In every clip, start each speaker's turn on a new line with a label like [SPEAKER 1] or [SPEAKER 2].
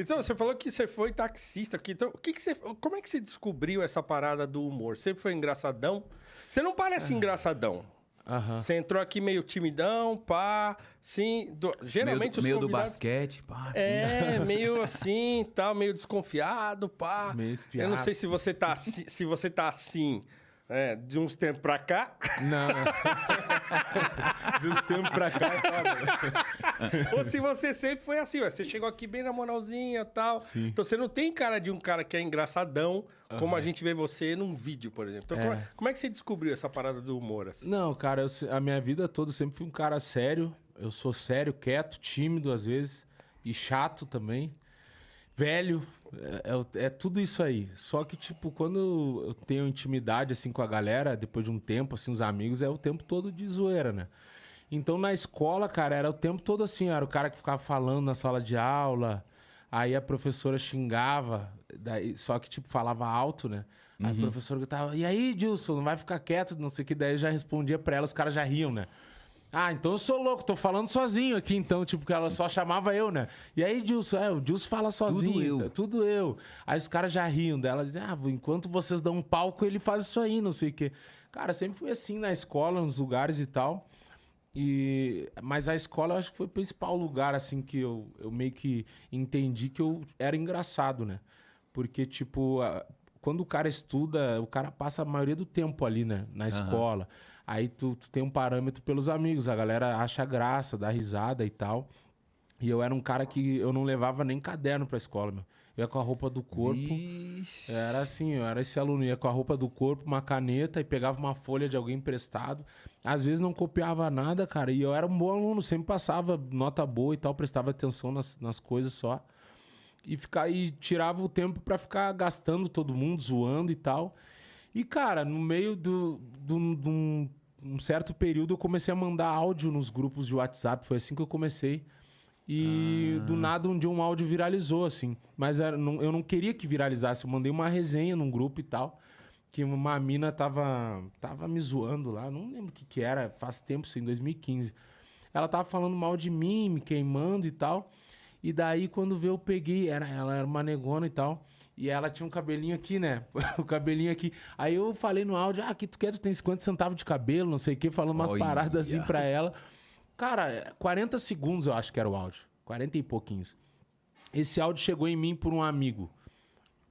[SPEAKER 1] Então, você falou que você foi taxista. Que, então, que que você, como é que você descobriu essa parada do humor? Você foi engraçadão? Você não parece ah. engraçadão. Você entrou aqui meio timidão, pá, sim. Do, geralmente meio, os meio do basquete, pá. É, meio assim, tal, meio desconfiado, pá. Meio espiado. Eu não sei se você tá assim, se você tá assim, é, de uns tempos pra cá. Não. De uns tempos pra cá, tá, Ou se você sempre foi assim, você chegou aqui bem na moralzinha e tal. Sim. Então você não tem cara de um cara que é engraçadão, uhum. como a gente vê você num vídeo, por exemplo. Então, é. Como, é, como, é que você descobriu essa parada do humor? Assim? Não, cara, eu, a minha vida toda eu sempre fui um cara sério. Eu sou sério, quieto, tímido às vezes, e chato também velho, é, é, é, tudo isso aí. Só que, tipo, quando eu tenho intimidade, assim, com a galera, depois de um tempo, assim, os amigos, é o tempo todo de zoeira, né? Então na escola, cara, era o tempo todo assim, era o cara que ficava falando na sala de aula, aí a professora xingava, daí, só que tipo falava alto, né? Aí a uhum. professora gritava, e aí, Dilson, não vai ficar quieto, não sei o que, daí eu já respondia pra ela, os caras já riam, né? Ah, então eu sou louco, tô falando sozinho aqui, então, tipo, que ela só chamava eu, né? E aí, Dilson, é, o Dilson fala sozinho. Tudo eu. Tá? tudo eu. Aí os caras já riam dela, dizem, ah, enquanto vocês dão um palco, ele faz isso aí, não sei o quê. Cara, sempre fui assim na escola, nos lugares e tal. E, mas a escola acho que foi o principal lugar assim que eu, eu meio que entendi que eu era engraçado, né? Porque, tipo, a, quando o cara estuda, o cara passa a maioria do tempo ali, né? Na uhum. escola. Aí tu, tu, tem um parâmetro pelos amigos, a galera acha graça, dá risada e tal. E eu era um cara que eu não levava nem caderno pra escola, meu ia com a roupa do corpo. Era assim, eu era esse aluno, ia com a roupa do corpo, uma caneta e pegava uma folha de alguém emprestado. Às vezes não copiava nada, cara, e eu era um bom aluno, sempre passava nota boa e tal, prestava atenção nas, nas coisas só. E, ficar, e tirava o tempo para ficar gastando todo mundo, zoando e tal. E, cara, no meio do, do, do um certo período eu comecei a mandar áudio nos grupos de WhatsApp. Foi assim que eu comecei e ah. do nada um dia um áudio viralizou, assim. Mas era, não, eu não queria que viralizasse. Eu mandei uma resenha num grupo e tal. Que uma mina tava, tava me zoando lá. Não lembro o que, que era. Faz tempo isso, em 2015. Ela tava falando mal de mim, me queimando e tal. E daí, quando veio, eu peguei. Era, ela era uma negona e tal. E ela tinha um cabelinho aqui, né? o cabelinho aqui. Aí eu falei no áudio, ah, que tu quer, tu tem 50 centavos de cabelo, não sei o quê, falando umas paradas assim pra ela. Cara, 40 segundos eu acho que era o áudio. 40 e pouquinhos. Esse áudio chegou em mim por um amigo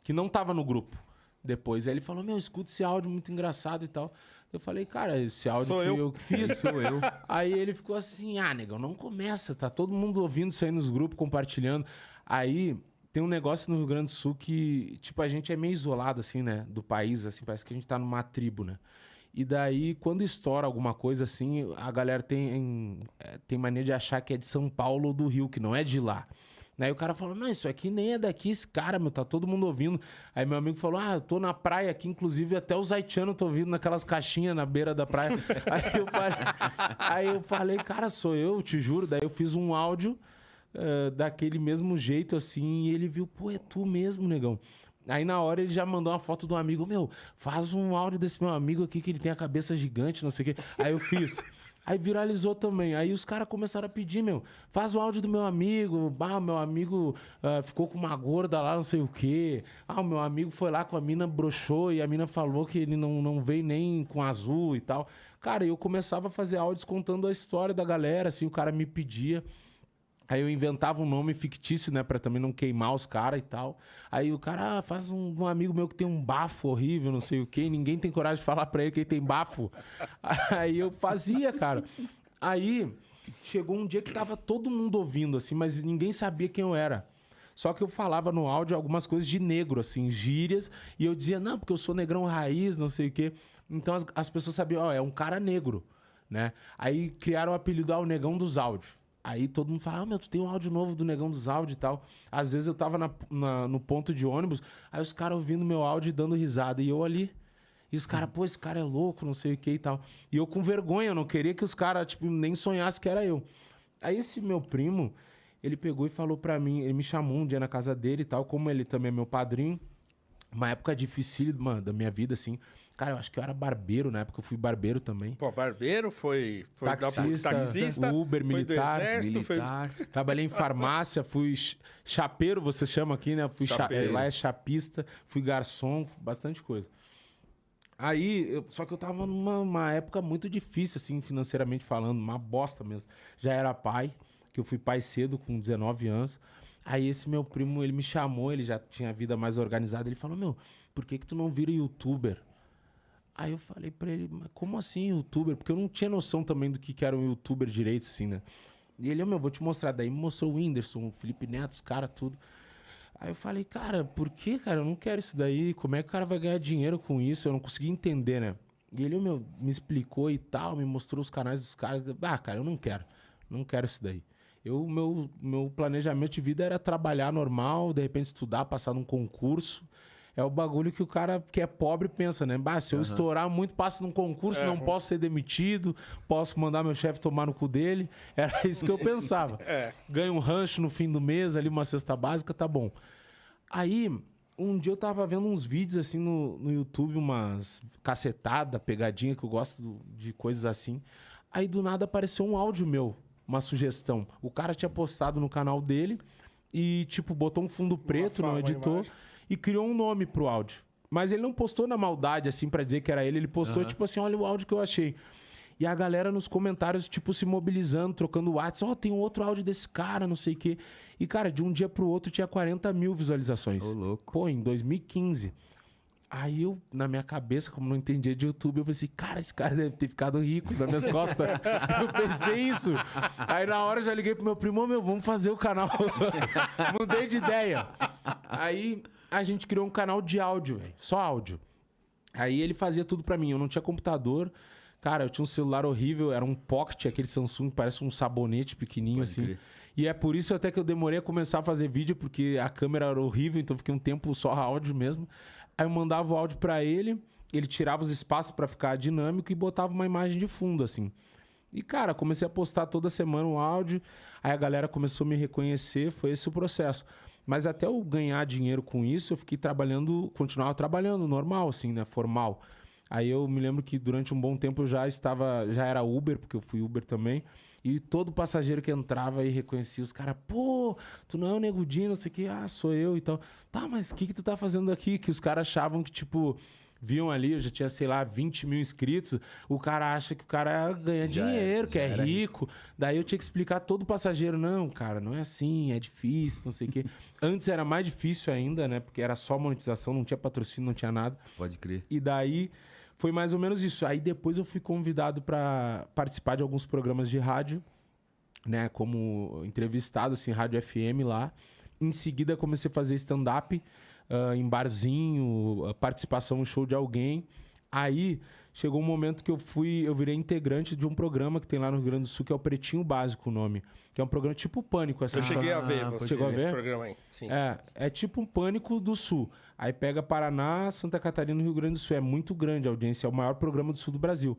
[SPEAKER 1] que não tava no grupo. Depois aí ele falou: Meu, escuta esse áudio muito engraçado e tal. Eu falei, cara, esse áudio sou eu. eu que fiz, sou eu. Aí ele ficou assim: Ah, negão, não começa, tá todo mundo ouvindo isso aí nos grupos, compartilhando. Aí tem um negócio no Rio Grande do Sul que, tipo, a gente é meio isolado, assim, né? Do país, assim, parece que a gente tá numa tribo, né? E daí, quando estoura alguma coisa assim, a galera tem, é, tem mania de achar que é de São Paulo ou do Rio, que não é de lá. Aí o cara falou, não, isso aqui nem é daqui, esse cara, meu, tá todo mundo ouvindo. Aí meu amigo falou, ah, eu tô na praia aqui, inclusive até os haitianos tô ouvindo naquelas caixinhas na beira da praia. aí, eu falei, aí eu falei, cara, sou eu, te juro. Daí eu fiz um áudio uh, daquele mesmo jeito, assim, e ele viu, pô, é tu mesmo, negão. Aí na hora ele já mandou uma foto do amigo, meu, faz um áudio desse meu amigo aqui que ele tem a cabeça gigante, não sei o quê. Aí eu fiz. Aí viralizou também. Aí os caras começaram a pedir, meu, faz o áudio do meu amigo. Ah, meu amigo uh, ficou com uma gorda lá, não sei o quê. Ah, o meu amigo foi lá com a mina, broxou e a mina falou que ele não, não veio nem com azul e tal. Cara, eu começava a fazer áudios contando a história da galera, assim, o cara me pedia. Aí eu inventava um nome fictício, né? Pra também não queimar os caras e tal. Aí o cara ah, faz um, um, amigo meu que tem um bafo horrível, não sei o quê. Ninguém tem coragem de falar pra ele que ele tem bafo. Aí eu fazia, cara. Aí chegou um dia que tava todo mundo ouvindo, assim, mas ninguém sabia quem eu era. Só que eu falava no áudio algumas coisas de negro, assim, gírias. E eu dizia, não, porque eu sou negrão raiz, não sei o quê. Então as, as pessoas sabiam, ó, oh, é um cara negro, né? Aí criaram o apelido ao ah, Negão dos Áudios. Aí todo mundo fala, ah, meu, tu tem um áudio novo do Negão dos Áudios e tal. Às vezes eu tava na, na, no ponto de ônibus, aí os caras ouvindo meu áudio e dando risada. E eu ali. E os caras, pô, esse cara é louco, não sei o que e tal. E eu com vergonha, eu não queria que os caras, tipo, nem sonhassem que era eu. Aí esse meu primo, ele pegou e falou pra mim, ele me chamou um dia na casa dele e tal, como ele também é meu padrinho. Uma época difícil, mano, da minha vida, assim. Cara, eu acho que eu era barbeiro na época, eu fui barbeiro também. Pô, barbeiro foi, foi taxista, taxista Uber, foi militar, exército, militar. Foi... Trabalhei em farmácia, fui chapeiro, você chama aqui, né? Fui cha... lá é chapista, fui garçom, bastante coisa. Aí, eu... só que eu tava numa época muito difícil, assim, financeiramente falando, uma bosta mesmo. Já era pai, que eu fui pai cedo, com 19 anos. Aí esse meu primo, ele me chamou, ele já tinha a vida mais organizada, ele falou, meu, por que que tu não vira youtuber? Aí eu falei pra ele, mas como assim youtuber? Porque eu não tinha noção também do que, que era um youtuber direito, assim, né? E ele, meu, vou te mostrar. Daí me mostrou o Whindersson, o Felipe Neto, os caras, tudo. Aí eu falei, cara, por que, cara? Eu não quero isso daí. Como é que o cara vai ganhar dinheiro com isso? Eu não consegui entender, né? E ele, meu, me explicou e tal, me mostrou os canais dos caras. Ah, cara, eu não quero. Não quero isso daí. Eu, meu, meu planejamento de vida era trabalhar normal, de repente estudar, passar num concurso é o bagulho que o cara que é pobre pensa, né? Bah, se eu uhum. estourar muito, passo num concurso, é, não posso ser demitido, posso mandar meu chefe tomar no cu dele. Era isso que eu pensava. é. Ganho um rancho no fim do mês, ali uma cesta básica, tá bom. Aí, um dia eu tava vendo uns vídeos assim no, no YouTube, umas cacetada, pegadinha, que eu gosto do, de coisas assim. Aí do nada apareceu um áudio meu, uma sugestão. O cara tinha postado no canal dele e, tipo, botou um fundo preto, no editor. Imagem e criou um nome pro áudio. Mas ele não postou na maldade, assim, para dizer que era ele. Ele postou, uhum. tipo assim, olha o áudio que eu achei. E a galera nos comentários, tipo, se mobilizando, trocando WhatsApp. Ó, oh, tem um outro áudio desse cara, não sei o quê. E, cara, de um dia pro outro tinha 40 mil visualizações. Ô, louco. Pô, em 2015. Aí eu, na minha cabeça, como não entendia de YouTube, eu pensei, cara, esse cara deve ter ficado rico nas minhas costas. eu pensei isso. Aí na hora eu já liguei pro meu primo, meu, vamos fazer o canal. Mudei de ideia. Aí a gente criou um canal de áudio, velho. Só áudio. Aí ele fazia tudo para mim. Eu não tinha computador. Cara, eu tinha um celular horrível, era um pocket, aquele Samsung, parece um sabonete pequenininho Pode assim. Crer. E é por isso até que eu demorei a começar a fazer vídeo, porque a câmera era horrível, então fiquei um tempo só áudio mesmo. Aí eu mandava o áudio para ele, ele tirava os espaços para ficar dinâmico e botava uma imagem de fundo assim. E, cara, comecei a postar toda semana um áudio. Aí a galera começou a me reconhecer. Foi esse o processo. Mas até eu ganhar dinheiro com isso, eu fiquei trabalhando, continuava trabalhando normal, assim, né? Formal. Aí eu me lembro que durante um bom tempo eu já estava, já era Uber, porque eu fui Uber também. E todo passageiro que entrava e reconhecia os caras, pô, tu não é o Negudinho, não sei o que, ah, sou eu e tal. Tá, mas o que, que tu tá fazendo aqui? Que os caras achavam que, tipo, viam ali, eu já tinha, sei lá, 20 mil inscritos, o cara acha que o cara ganha já dinheiro, que é rico. rico. Daí eu tinha que explicar todo passageiro, não, cara, não é assim, é difícil, não sei o quê. Antes era mais difícil ainda, né? Porque era só monetização, não tinha patrocínio, não tinha nada. Pode crer. E daí foi mais ou menos isso. Aí depois eu fui convidado para participar de alguns programas de rádio, né? Como entrevistado, assim, rádio FM lá. Em seguida comecei a fazer stand-up uh, em barzinho, ah, participação no show de alguém. Aí chegou um momento que eu fui, eu virei integrante de um programa que tem lá no Rio Grande do Sul, que é o Pretinho Básico o nome. Que é um programa tipo Pânico. Essa assim. eu história. cheguei a ver, ah, você chegou a ver? esse programa aí. Sim. É, é tipo um Pânico do Sul. Aí pega Paraná, Santa Catarina e Rio Grande do Sul. É muito grande a audiência, é o maior programa do sul do Brasil.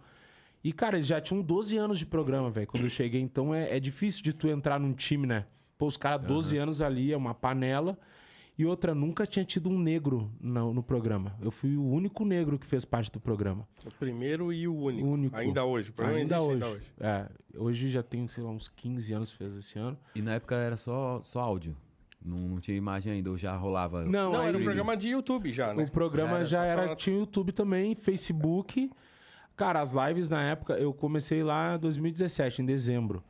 [SPEAKER 1] E, cara, eles já tinham 12 anos de programa, velho, quando eu cheguei. Então é, é difícil de tu entrar num time, né? Pô, os caras 12 uhum. anos ali, é uma panela. E outra, nunca tinha tido um negro no, no, programa. Eu fui o único negro que fez parte do programa. O primeiro e o único. único. Ainda hoje. O ainda hoje. ainda hoje. É, hoje já tem, sei lá, uns 15 anos fez esse ano. E na época era só, só áudio? Não, tinha imagem ainda, ou já rolava... Não, não era um programa de YouTube já, né? O programa já, já era, na... tinha YouTube também, Facebook. Cara, as lives na época, eu comecei lá em 2017, em dezembro.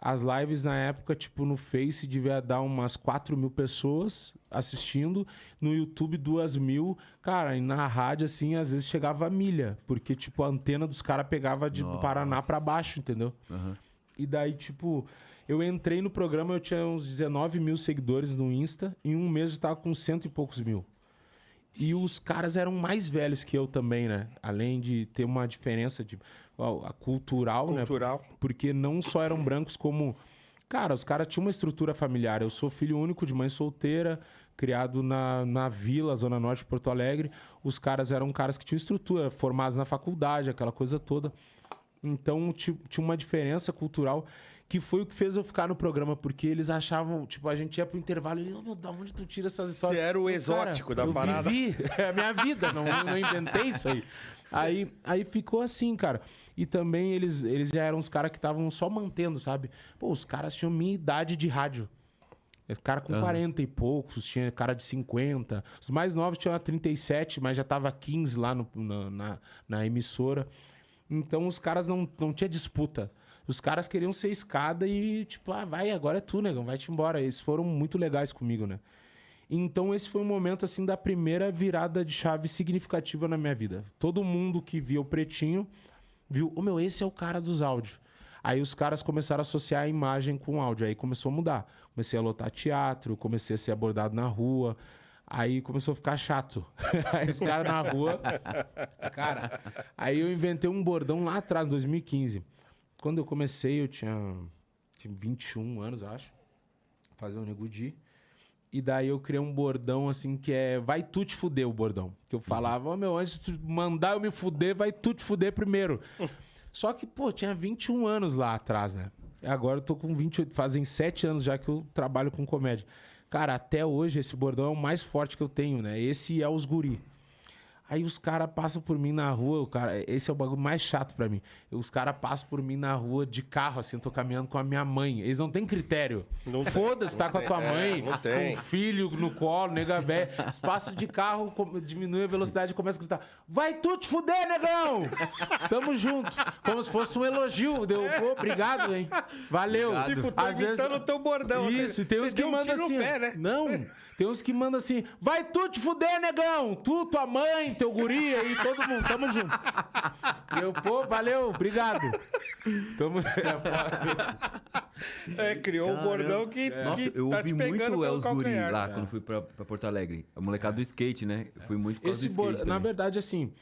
[SPEAKER 1] As lives na época, tipo, no Face devia dar umas 4 mil pessoas assistindo, no YouTube 2 mil. Cara, e na rádio, assim, às vezes chegava a milha, porque, tipo, a antena dos caras pegava de Nossa. Paraná para baixo, entendeu? Uhum. E daí, tipo, eu entrei no programa, eu tinha uns 19 mil seguidores no Insta, em um mês eu tava com cento e poucos mil. E os caras eram mais velhos que eu também, né? Além de ter uma diferença de, ó, cultural, cultural, né? Porque não só eram brancos como... Cara, os caras tinham uma estrutura familiar. Eu sou filho único de mãe solteira, criado na, na vila, Zona Norte de Porto Alegre. Os caras eram caras que tinham estrutura, formados na faculdade, aquela coisa toda. Então tinha uma diferença cultural que foi o que fez eu ficar no programa, porque eles achavam, tipo, a gente ia pro intervalo e, oh, meu, da onde tu tira essas histórias? Você era o exótico cara, da eu parada. Vivi, é a minha vida, não, não inventei isso aí. Aí, aí ficou assim, cara. E também eles, eles já eram os caras que estavam só mantendo, sabe? Pô, os caras tinham minha idade de rádio. Esse cara com uhum. 40 e poucos, tinha cara de 50. Os mais novos tinham 37, mas já tava 15 lá no, na, na, na emissora. Então os caras não, não tinha disputa. Os caras queriam ser escada e, tipo, ah, vai, agora é tu, negão, vai-te embora. Eles foram muito legais comigo, né? Então, esse foi o um momento, assim, da primeira virada de chave significativa na minha vida. Todo mundo que via o Pretinho viu, o oh, meu, esse é o cara dos áudios. Aí os caras começaram a associar a imagem com o áudio, aí começou a mudar. Comecei a lotar teatro, comecei a ser abordado na rua, Aí começou a ficar chato. aí cara na rua. Cara, aí eu inventei um bordão lá atrás, em 2015. Quando eu comecei, eu tinha, tinha 21 anos, acho. Fazer nego negudi. E daí eu criei um bordão assim que é vai tu te fuder o bordão. Que eu uhum. falava, oh, meu, antes de mandar eu me fuder, vai tu te fuder primeiro. Só que, pô, tinha 21 anos lá atrás, né? Agora eu tô com 28, fazem 7 anos já que eu trabalho com comédia. Cara, até hoje esse bordão é o mais forte que eu tenho, né? Esse é os guri. Aí os caras passam por mim na rua, o cara, esse é o bagulho mais chato para mim. Os caras passam por mim na rua de carro, assim, eu tô caminhando com a minha mãe. Eles não têm critério. Foda-se, tá com a tua é, mãe, é, com o filho no colo, nega velha. Espaço de carro diminui a velocidade e começa a gritar: Vai tu te fuder, negão! Tamo junto. Como se fosse um elogio. Deu, Pô, obrigado, hein? Valeu. Obrigado. Tipo, tô Às vezes... teu bordão. Isso, e tem Você uns que mandam assim. Pé, né? Não. Tem uns que mandam assim, vai tu te fuder, negão! Tu, tua mãe, teu guri aí, todo mundo, tamo junto. Eu, pô, valeu, obrigado. Tamo... É, é, criou Caramba. um bordão que. É. Nossa, que eu tá ouvi muito Els Guri lá é. quando fui pra, pra, Porto Alegre. A molecada do skate, né? Eu fui muito com Esse bordão, Na verdade, assim,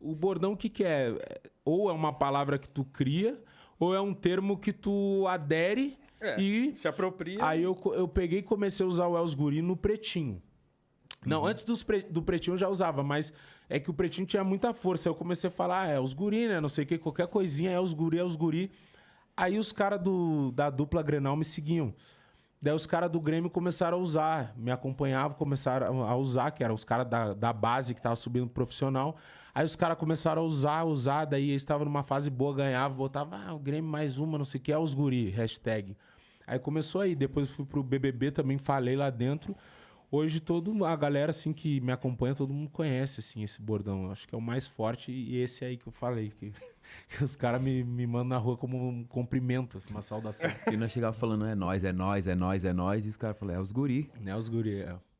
[SPEAKER 1] o bordão o que, que é? é? Ou é uma palavra que tu cria, ou é um termo que tu adere é, e se apropria. Aí eu, eu peguei e comecei a usar o Els Guri no pretinho. Não, uhum. antes dos pre, do pretinho eu já usava, mas é que o pretinho tinha muita força. Aí eu comecei a falar, ah, é os guri, né? Não sei o que, qualquer coisinha, é os guri, é os guri. Aí os caras da dupla Grenal me seguiam. Daí os caras do Grêmio começaram a usar, me acompanhavam, começaram a usar, que eram os caras da, da base que estavam subindo profissional. Aí os caras começaram a usar, usar, daí eles estavam numa fase boa, ganhavam, botava, ah, o Grêmio mais uma, não sei o que, é os guri, hashtag. Aí começou aí, depois fui pro BBB, também falei lá dentro hoje todo a galera assim que me acompanha, todo mundo conhece assim esse bordão. Eu acho que é o mais forte e esse aí que eu falei que, que os caras me, me mandam na rua como um cumprimento, assim, uma saudação. E nós chegava falando é nós, é nós, é nós, é nós e os caras falam é os guri. Né, os guri, é.